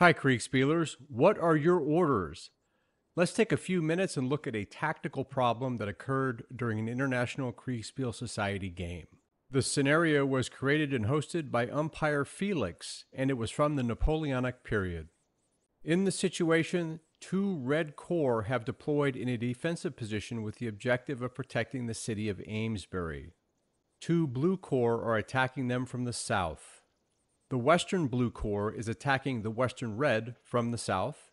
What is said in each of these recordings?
Hi, Kriegspielers. What are your orders? Let's take a few minutes and look at a tactical problem that occurred during an International Kriegspiel Society game. The scenario was created and hosted by umpire Felix, and it was from the Napoleonic period. In the situation, two Red Corps have deployed in a defensive position with the objective of protecting the city of Amesbury. Two Blue Corps are attacking them from the south. The Western Blue Corps is attacking the Western Red from the south,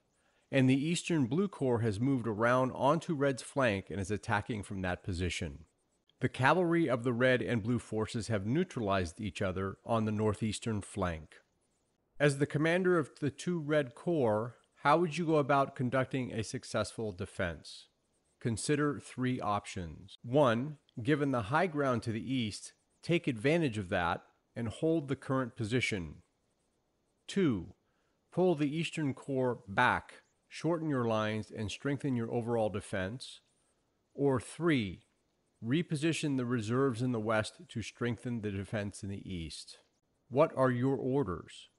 and the Eastern Blue Corps has moved around onto Red's flank and is attacking from that position. The cavalry of the Red and Blue forces have neutralized each other on the northeastern flank. As the commander of the two Red Corps, how would you go about conducting a successful defense? Consider three options. One, given the high ground to the east, take advantage of that and hold the current position. 2. Pull the Eastern Corps back, shorten your lines, and strengthen your overall defense. Or 3. Reposition the reserves in the West to strengthen the defense in the East. What are your orders?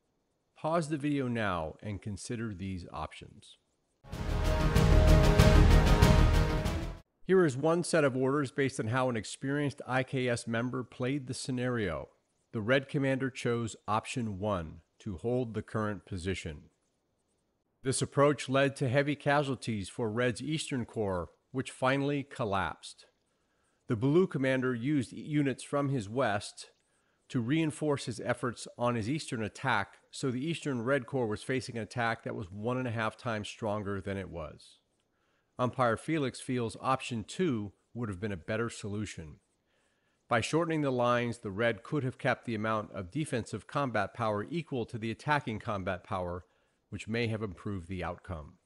Pause the video now and consider these options. Here is one set of orders based on how an experienced IKS member played the scenario. The Red Commander chose option one to hold the current position. This approach led to heavy casualties for Red's Eastern Corps, which finally collapsed. The Blue Commander used units from his west to reinforce his efforts on his eastern attack, so the Eastern Red Corps was facing an attack that was one and a half times stronger than it was. Umpire Felix feels option two would have been a better solution. By shortening the lines, the red could have kept the amount of defensive combat power equal to the attacking combat power, which may have improved the outcome.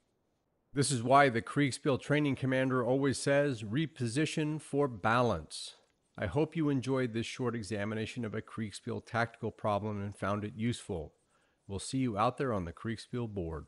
This is why the Kriegspiel training commander always says reposition for balance. I hope you enjoyed this short examination of a Kriegspiel tactical problem and found it useful. We'll see you out there on the Kriegspiel board.